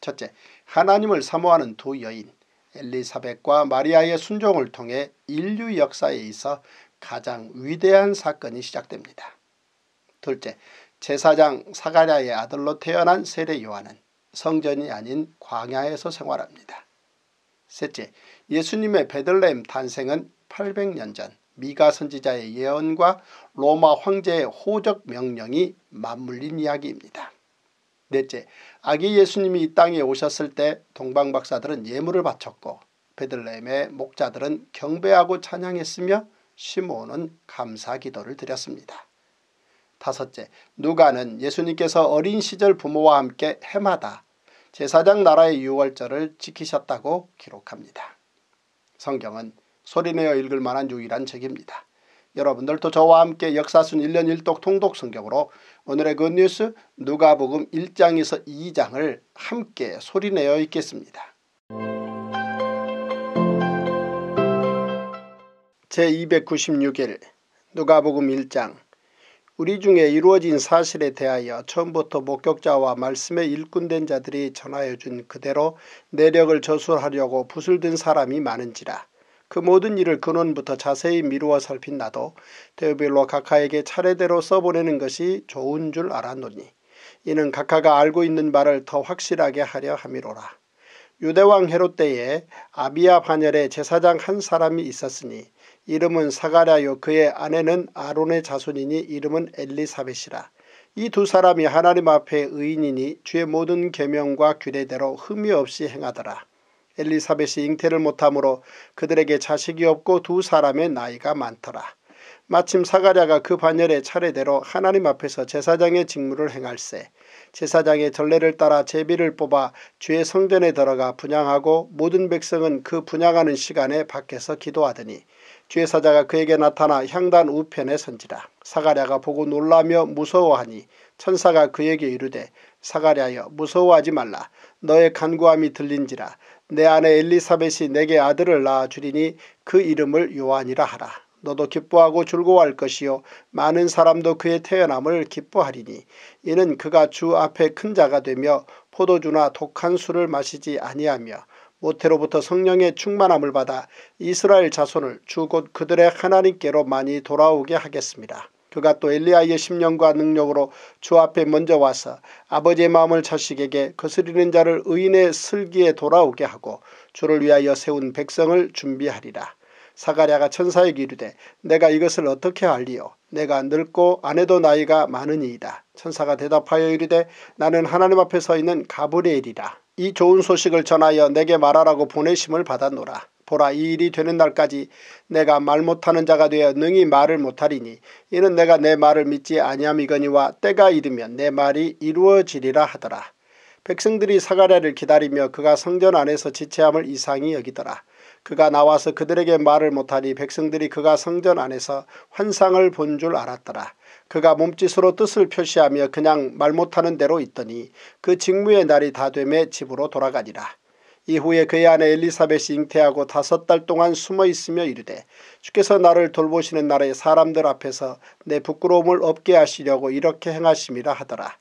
첫째, 하나님을 사모하는 두 여인 엘리사벳과 마리아의 순종을 통해 인류 역사에 있어 가장 위대한 사건이 시작됩니다. 둘째, 제사장 사가랴의 아들로 태어난 세례 요한은 성전이 아닌 광야에서 생활합니다. 셋째, 예수님의 베들레헴 탄생은 800년 전 미가 선지자의 예언과 로마 황제의 호적 명령이 맞물린 이야기입니다. 넷째, 아기 예수님이 이 땅에 오셨을 때 동방박사들은 예물을 바쳤고 베들레헴의 목자들은 경배하고 찬양했으며 시몬은 감사기도를 드렸습니다. 다섯째, 누가는 예수님께서 어린 시절 부모와 함께 해마다 제사장 나라의 유월절을 지키셨다고 기록합니다. 성경은 소리내어 읽을 만한 유일한 책입니다. 여러분들 도 저와 함께 역사순 1년 1독 통독 성경으로 오늘의 굿뉴스 그 누가복음 1장에서 2장을 함께 소리내어 읽겠습니다. 제296일 누가복음 1장 우리 중에 이루어진 사실에 대하여 처음부터 목격자와 말씀에 일꾼된 자들이 전하여 준 그대로 내력을 저술하려고 부술든 사람이 많은지라 그 모든 일을 근원부터 자세히 미루어 살핀 나도 데우빌로 각하에게 차례대로 써보내는 것이 좋은 줄 알았노니 이는 각하가 알고 있는 말을 더 확실하게 하려 함이로라. 유대왕 헤롯 때에 아비아 반열의 제사장 한 사람이 있었으니 이름은 사가랴요 그의 아내는 아론의 자손이니 이름은 엘리사벳이라. 이 두 사람이 하나님 앞에 의인이니 주의 모든 계명과 규례대로 흠이 없이 행하더라. 엘리사벳이 잉태를 못하므로 그들에게 자식이 없고 두 사람의 나이가 많더라. 마침 사가랴가 그 반열의 차례대로 하나님 앞에서 제사장의 직무를 행할세 제사장의 전례를 따라 제비를 뽑아 주의 성전에 들어가 분양하고 모든 백성은 그 분양하는 시간에 밖에서 기도하더니 주의 사자가 그에게 나타나 향단 우편에 선지라 사가랴가 보고 놀라며 무서워하니 천사가 그에게 이르되 사가랴여 무서워하지 말라 너의 간구함이 들린지라 내 아내 엘리사벳이 내게 아들을 낳아 주리니 그 이름을 요한이라 하라. 너도 기뻐하고 즐거워할 것이요 많은 사람도 그의 태어남을 기뻐하리니 이는 그가 주 앞에 큰 자가 되며 포도주나 독한 술을 마시지 아니하며 모태로부터 성령의 충만함을 받아 이스라엘 자손을 주 곧 그들의 하나님께로 많이 돌아오게 하겠습니다. 그가 또 엘리야의 심령과 능력으로 주 앞에 먼저 와서 아버지의 마음을 자식에게 거스리는 자를 의인의 슬기에 돌아오게 하고 주를 위하여 세운 백성을 준비하리라. 사가랴가 천사에게 이르되 내가 이것을 어떻게 알리요 내가 늙고 아내도 나이가 많은이이다 천사가 대답하여 이르되 나는 하나님 앞에 서 있는 가브리엘이라. 이 좋은 소식을 전하여 내게 말하라고 보내심을 받아노라 보라 이 일이 되는 날까지 내가 말 못하는 자가 되어 능히 말을 못하리니 이는 내가 내 말을 믿지 아니함이거니와 때가 이르면 내 말이 이루어지리라 하더라. 백성들이 사가랴를 기다리며 그가 성전 안에서 지체함을 이상히 여기더라. 그가 나와서 그들에게 말을 못하니 백성들이 그가 성전 안에서 환상을 본 줄 알았더라. 그가 몸짓으로 뜻을 표시하며 그냥 말 못하는 대로 있더니 그 직무의 날이 다 되매 집으로 돌아가니라. 이후에 그의 아내 엘리사벳이 잉태하고 다섯 달 동안 숨어 있으며 이르되 주께서 나를 돌보시는 날에 사람들 앞에서 내 부끄러움을 없게 하시려고 이렇게 행하심이라 하더라.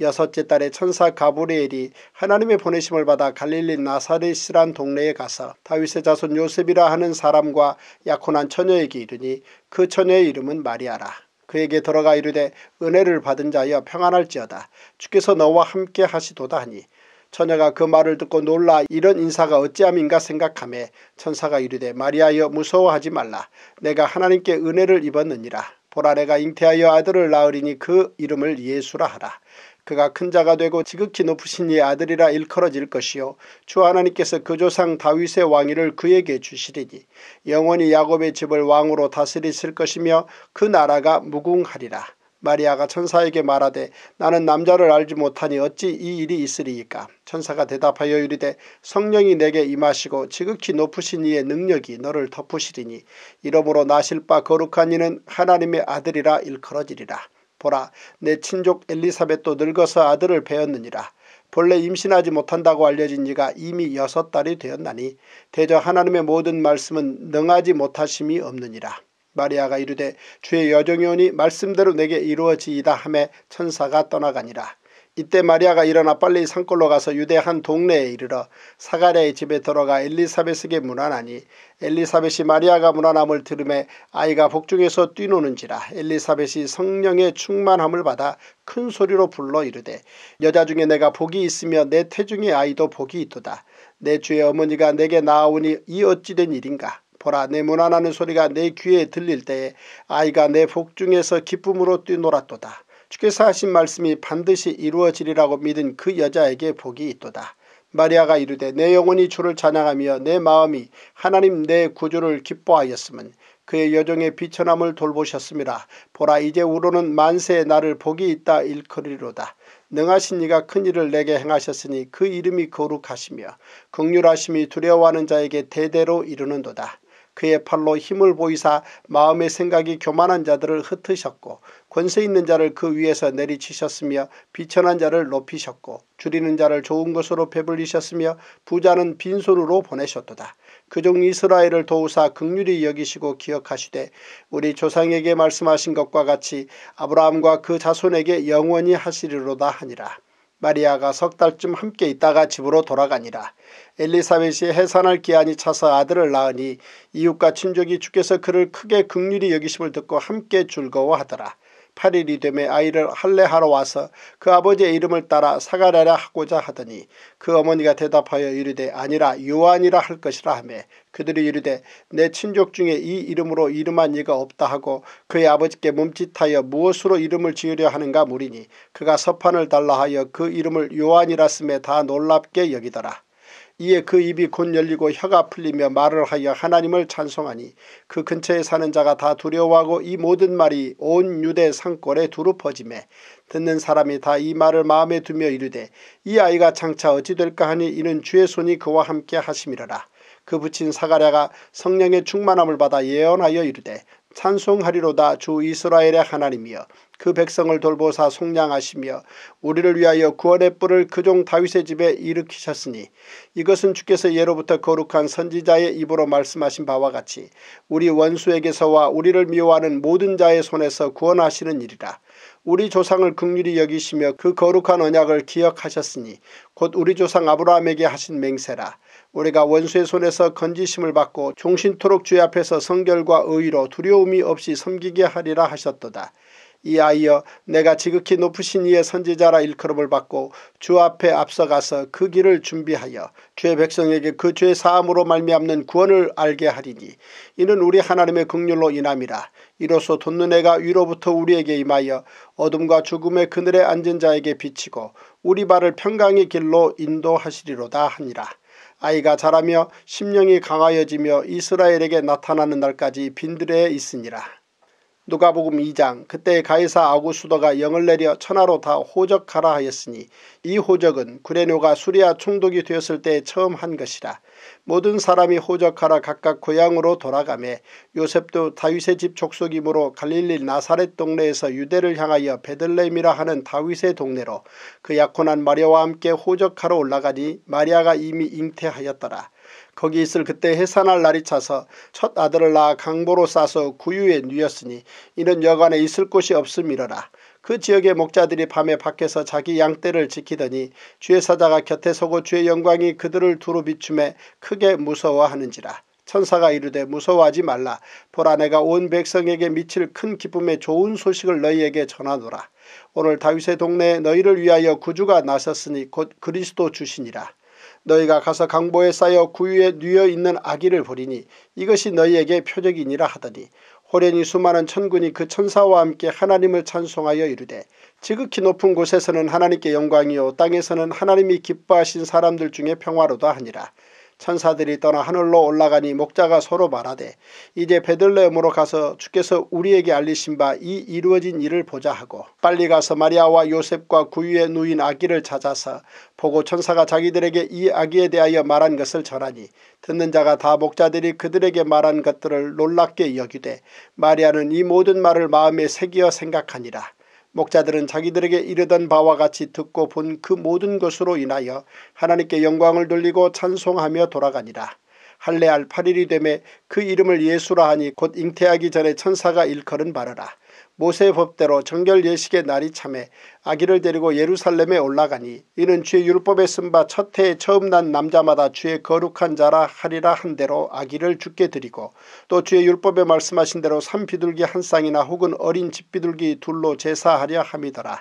여섯째 달에 천사 가브리엘이 하나님의 보내심을 받아 갈릴리 나사렛이란 동네에 가서 다윗의 자손 요셉이라 하는 사람과 약혼한 처녀에게 이르니 그 처녀의 이름은 마리아라. 그에게 들어가 이르되 은혜를 받은 자여 평안할지어다. 주께서 너와 함께 하시도다 하니 처녀가 그 말을 듣고 놀라 이런 인사가 어찌함인가 생각하에 천사가 이르되 마리아여 무서워하지 말라 내가 하나님께 은혜를 입었느니라 보라 내가 잉태하여 아들을 낳으리니 그 이름을 예수라 하라 그가 큰 자가 되고 지극히 높으신 이 아들이라 일컬어질 것이요 주 하나님께서 그 조상 다윗의 왕위를 그에게 주시리니 영원히 야곱의 집을 왕으로 다스리실 것이며 그 나라가 무궁하리라 마리아가 천사에게 말하되 나는 남자를 알지 못하니 어찌 이 일이 있으리이까 천사가 대답하여 이르되 성령이 내게 임하시고 지극히 높으신 이의 능력이 너를 덮으시리니 이러므로 나실 바 거룩한 이는 하나님의 아들이라 일컬어지리라 보라 내 친족 엘리사벳도 늙어서 아들을 배었느니라 본래 임신하지 못한다고 알려진 이가 이미 여섯 달이 되었나니 대저 하나님의 모든 말씀은 능하지 못하심이 없느니라. 마리아가 이르되 주의 여정이오니 말씀대로 내게 이루어지이다 함에 천사가 떠나가니라. 이때 마리아가 일어나 빨리 산골로 가서 유대 한 동네에 이르러 사가랴의 집에 들어가 엘리사벳에게 문안하니 엘리사벳이 마리아가 문안함을 들음에 아이가 복중에서 뛰노는지라 엘리사벳이 성령의 충만함을 받아 큰 소리로 불러 이르되 여자 중에 내가 복이 있으며 내 태중의 아이도 복이 있도다 내 주의 어머니가 내게 나오니 이 어찌된 일인가 보라 내 무난하는 소리가 내 귀에 들릴 때에 아이가 내 복중에서 기쁨으로 뛰놀았도다. 주께서 하신 말씀이 반드시 이루어지리라고 믿은 그 여자에게 복이 있도다. 마리아가 이르되 내 영혼이 주를 찬양하며 내 마음이 하나님 내 구주를 기뻐하였음은 그의 여정의 비천함을 돌보셨습니다. 보라 이제 우로는 만세의 나를 복이 있다 일컬이로다. 능하신 이가 큰일을 내게 행하셨으니 그 이름이 거룩하시며 극률하심이 두려워하는 자에게 대대로 이르는도다 그의 팔로 힘을 보이사 마음의 생각이 교만한 자들을 흩으셨고 권세 있는 자를 그 위에서 내리치셨으며 비천한 자를 높이셨고 줄이는 자를 좋은 것으로 배불리셨으며 부자는 빈손으로 보내셨도다. 그중 이스라엘을 도우사 극률이 여기시고 기억하시되 우리 조상에게 말씀하신 것과 같이 아브라함과 그 자손에게 영원히 하시리로다 하니라. 마리아가 석 달쯤 함께 있다가 집으로 돌아가니라. 엘리사벳이 해산할 기한이 차서 아들을 낳으니 이웃과 친족이 주께서 그를 크게 극률히 여기심을 듣고 함께 즐거워하더라. 8일이 되매 아이를 할례하러 와서 그 아버지의 이름을 따라 사가랴라 하고자 하더니 그 어머니가 대답하여 이르되 아니라 요한이라 할 것이라 하매 그들이 이르되 내 친족 중에 이 이름으로 이름한 이가 없다 하고 그의 아버지께 몸짓하여 무엇으로 이름을 지으려 하는가 물이니 그가 서판을 달라 하여 그 이름을 요한이라 쓰매 다 놀랍게 여기더라. 이에 그 입이 곧 열리고 혀가 풀리며 말을 하여 하나님을 찬송하니 그 근처에 사는 자가 다 두려워하고 이 모든 말이 온 유대 산골에 두루 퍼짐에 듣는 사람이 다 이 말을 마음에 두며 이르되 이 아이가 장차 어찌 될까 하니 이는 주의 손이 그와 함께 하심이라라그 붙인 사가랴가 성령의 충만함을 받아 예언하여 이르되 찬송하리로다 주 이스라엘의 하나님이여 그 백성을 돌보사 속량하시며 우리를 위하여 구원의 뿔을 그 종 다윗의 집에 일으키셨으니 이것은 주께서 예로부터 거룩한 선지자의 입으로 말씀하신 바와 같이 우리 원수에게서와 우리를 미워하는 모든 자의 손에서 구원하시는 일이라. 우리 조상을 극률히 여기시며 그 거룩한 언약을 기억하셨으니 곧 우리 조상 아브라함에게 하신 맹세라. 우리가 원수의 손에서 건지심을 받고 종신토록 주의 앞에서 성결과 의의로 두려움이 없이 섬기게 하리라 하셨도다. 이아이여 내가 지극히 높으신 이의 선지자라 일컬음을 받고 주 앞에 앞서가서 그 길을 준비하여 주의 백성에게 그주의 사함으로 말미암는 구원을 알게 하리니 이는 우리 하나님의 극률로 인함이라 이로써 돋는애가 위로부터 우리에게 임하여 어둠과 죽음의 그늘에 앉은 자에게 비치고 우리 발을 평강의 길로 인도하시리로다 하니라. 아이가 자라며 심령이 강하여지며 이스라엘에게 나타나는 날까지 빈들에 있으니라. 누가복음 2장 그때 가이사 아구수더가 영을 내려 천하로 다 호적하라 하였으니 이 호적은 구레뇨가 수리아 총독이 되었을 때 처음 한 것이라 모든 사람이 호적하라 각각 고향으로 돌아가매 요셉도 다윗의 집 족속이므로 갈릴리 나사렛 동네에서 유대를 향하여 베들레헴이라 하는 다윗의 동네로 그 약혼한 마리아와 함께 호적하러 올라가니 마리아가 이미 잉태하였더라 거기 있을 그때 해산할 날이 차서 첫 아들을 낳아 강보로 싸서 구유에 뉘었으니 이는 여간에 있을 곳이 없음이러라. 그 지역의 목자들이 밤에 밖에서 자기 양떼를 지키더니 주의 사자가 곁에 서고 주의 영광이 그들을 두루 비춤에 크게 무서워하는지라. 천사가 이르되 무서워하지 말라. 보라 내가 온 백성에게 미칠 큰 기쁨의 좋은 소식을 너희에게 전하노라. 오늘 다윗의 동네에 너희를 위하여 구주가 나섰으니 곧 그리스도 주시니라. 너희가 가서 강보에 쌓여 구유에 누여 있는 아기를 보리니 이것이 너희에게 표적이니라 하더니 호련이 수많은 천군이 그 천사와 함께 하나님을 찬송하여 이르되 지극히 높은 곳에서는 하나님께 영광이요 땅에서는 하나님이 기뻐하신 사람들 중에 평화로다 하니라. 천사들이 떠나 하늘로 올라가니 목자가 서로 말하되 이제 베들레헴으로 가서 주께서 우리에게 알리신 바 이 이루어진 일을 보자 하고 빨리 가서 마리아와 요셉과 구유의 누인 아기를 찾아서 보고 천사가 자기들에게 이 아기에 대하여 말한 것을 전하니 듣는 자가 다 목자들이 그들에게 말한 것들을 놀랍게 여기되 마리아는 이 모든 말을 마음에 새기어 생각하니라. 목자들은 자기들에게 이르던 바와 같이 듣고 본 그 모든 것으로 인하여 하나님께 영광을 돌리고 찬송하며 돌아가니라. 할례할 8일이 되매 그 이름을 예수라 하니 곧 잉태하기 전에 천사가 일컬은 바르라. 모세의 법대로 정결 예식의 날이 참해 아기를 데리고 예루살렘에 올라가니 이는 주의 율법에 쓴 바첫 해에 처음 난 남자마다 주의 거룩한 자라 하리라 한 대로 아기를 죽게 드리고 또 주의 율법에 말씀하신 대로 산비둘기 한 쌍이나 혹은 어린 집비둘기 둘로 제사하려 함이더라.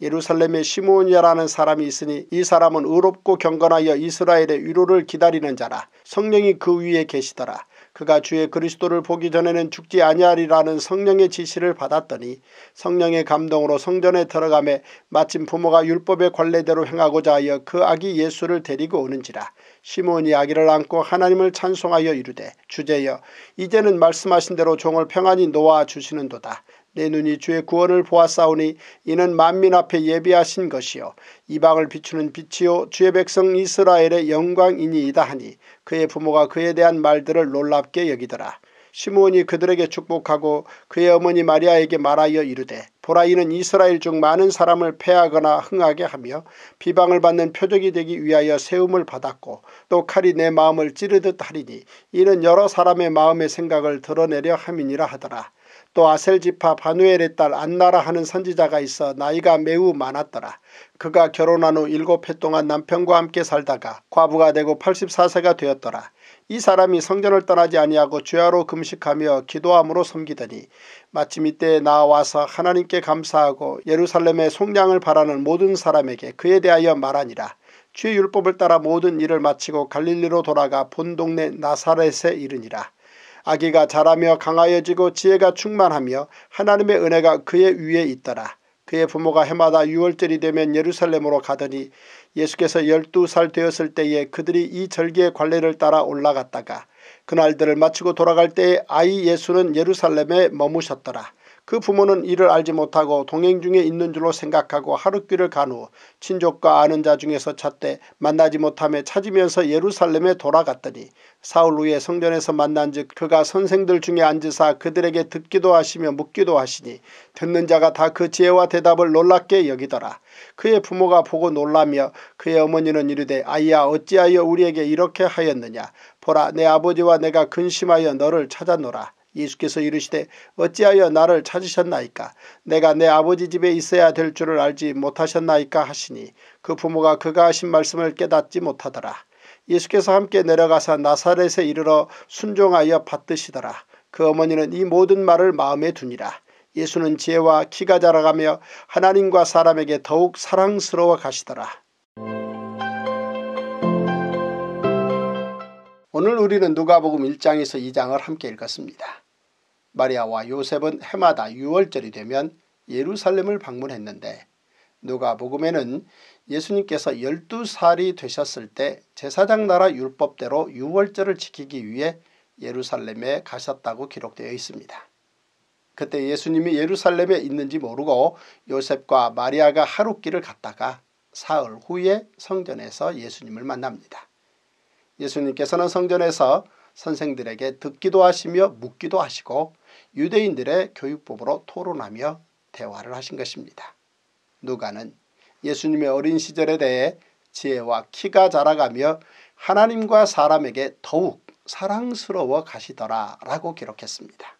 예루살렘에 시므온이라는 사람이 있으니 이 사람은 의롭고 경건하여 이스라엘의 위로를 기다리는 자라 성령이 그 위에 계시더라. 그가 주의 그리스도를 보기 전에는 죽지 아니하리라는 성령의 지시를 받았더니 성령의 감동으로 성전에 들어가매 마침 부모가 율법의 관례대로 행하고자 하여 그 아기 예수를 데리고 오는지라 시몬이 아기를 안고 하나님을 찬송하여 이르되 주제여 이제는 말씀하신 대로 종을 평안히 놓아 주시는도다. 내 눈이 주의 구원을 보았사오니 이는 만민 앞에 예비하신 것이요 이방을 비추는 빛이요 주의 백성 이스라엘의 영광이니이다 하니 그의 부모가 그에 대한 말들을 놀랍게 여기더라. 시므온이 그들에게 축복하고 그의 어머니 마리아에게 말하여 이르되 보라 이는 이스라엘 중 많은 사람을 패하거나 흥하게 하며 비방을 받는 표적이 되기 위하여 세움을 받았고 또 칼이 내 마음을 찌르듯 하리니 이는 여러 사람의 마음의 생각을 드러내려 함이니라 하더라. 또 아셀지파 바누엘의 딸 안나라 하는 선지자가 있어 나이가 매우 많았더라. 그가 결혼한 후 일곱 해 동안 남편과 함께 살다가 과부가 되고 84세가 되었더라. 이 사람이 성전을 떠나지 아니하고 주야로 금식하며 기도함으로 섬기더니 마침 이때 나와서 하나님께 감사하고 예루살렘의 속량을 바라는 모든 사람에게 그에 대하여 말하니라. 주의 율법을 따라 모든 일을 마치고 갈릴리로 돌아가 본 동네 나사렛에 이르니라. 아기가 자라며 강하여지고 지혜가 충만하며 하나님의 은혜가 그의 위에 있더라. 그의 부모가 해마다 6월절이 되면 예루살렘으로 가더니 예수께서 12살 되었을 때에 그들이 이 절기의 관례를 따라 올라갔다가 그날들을 마치고 돌아갈 때에 아이 예수는 예루살렘에 머무셨더라. 그 부모는 이를 알지 못하고 동행 중에 있는 줄로 생각하고 하룻길을 간 후 친족과 아는 자 중에서 찾되 만나지 못함에 찾으면서 예루살렘에 돌아갔더니 사울 후에 성전에서 만난즉 그가 선생들 중에 앉으사 그들에게 듣기도 하시며 묻기도 하시니 듣는 자가 다 그 지혜와 대답을 놀랍게 여기더라. 그의 부모가 보고 놀라며 그의 어머니는 이르되 아이야 어찌하여 우리에게 이렇게 하였느냐 보라 내 아버지와 내가 근심하여 너를 찾아노라 예수께서 이르시되 어찌하여 나를 찾으셨나이까 내가 내 아버지 집에 있어야 될 줄을 알지 못하셨나이까 하시니 그 부모가 그가 하신 말씀을 깨닫지 못하더라. 예수께서 함께 내려가서 나사렛에 이르러 순종하여 받드시더라. 그 어머니는 이 모든 말을 마음에 두니라. 예수는 지혜와 키가 자라가며 하나님과 사람에게 더욱 사랑스러워 가시더라. 오늘 우리는 누가복음 1장에서 2장을 함께 읽었습니다. 마리아와 요셉은 해마다 6월절이 되면 예루살렘을 방문했는데 누가복음에는 예수님께서 12살이 되셨을 때 제사장 나라 율법대로 6월절을 지키기 위해 예루살렘에 가셨다고 기록되어 있습니다. 그때 예수님이 예루살렘에 있는지 모르고 요셉과 마리아가 하루길을 갔다가 사흘 후에 성전에서 예수님을 만납니다. 예수님께서는 성전에서 선생들에게 듣기도 하시며 묻기도 하시고 유대인들의 교육법으로 토론하며 대화를 하신 것입니다. 누가는 예수님의 어린 시절에 대해 지혜와 키가 자라가며 하나님과 사람에게 더욱 사랑스러워 가시더라 라고 기록했습니다.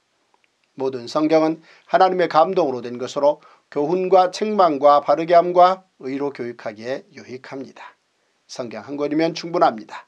모든 성경은 하나님의 감동으로 된 것으로 교훈과 책망과 바르게함과 의로 교육하기에 유익합니다. 성경 한 권이면 충분합니다.